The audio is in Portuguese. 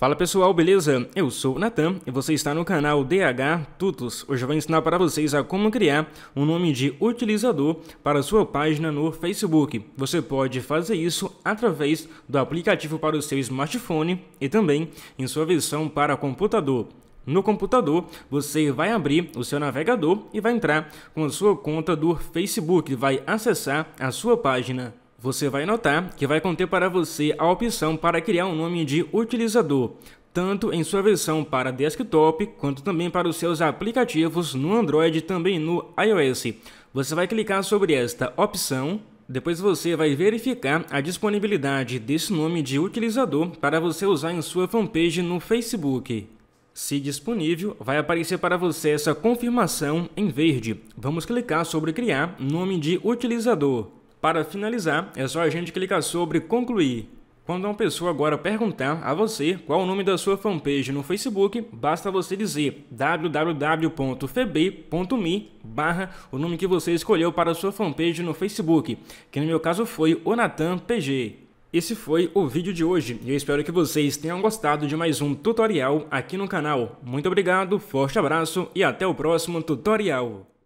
Fala pessoal, beleza? Eu sou o Natan e você está no canal DH Tutos. Hoje eu vou ensinar para vocês a como criar um nome de utilizador para a sua página no Facebook. Você pode fazer isso através do aplicativo para o seu smartphone e também em sua versão para computador. No computador, você vai abrir o seu navegador e vai entrar com a sua conta do Facebook, vai acessar a sua página você vai notar que vai conter para você a opção para criar um nome de utilizador, tanto em sua versão para desktop quanto também para os seus aplicativos no Android e também no iOS. Você vai clicar sobre esta opção, depois você vai verificar a disponibilidade desse nome de utilizador para você usar em sua fanpage no Facebook. Se disponível, vai aparecer para você essa confirmação em verde. Vamos clicar sobre criar nome de utilizador. Para finalizar, é só a gente clicar sobre concluir. Quando uma pessoa agora perguntar a você qual o nome da sua fanpage no Facebook, basta você dizer www.feb.me barra o nome que você escolheu para a sua fanpage no Facebook, que no meu caso foi o PG. Esse foi o vídeo de hoje e eu espero que vocês tenham gostado de mais um tutorial aqui no canal. Muito obrigado, forte abraço e até o próximo tutorial.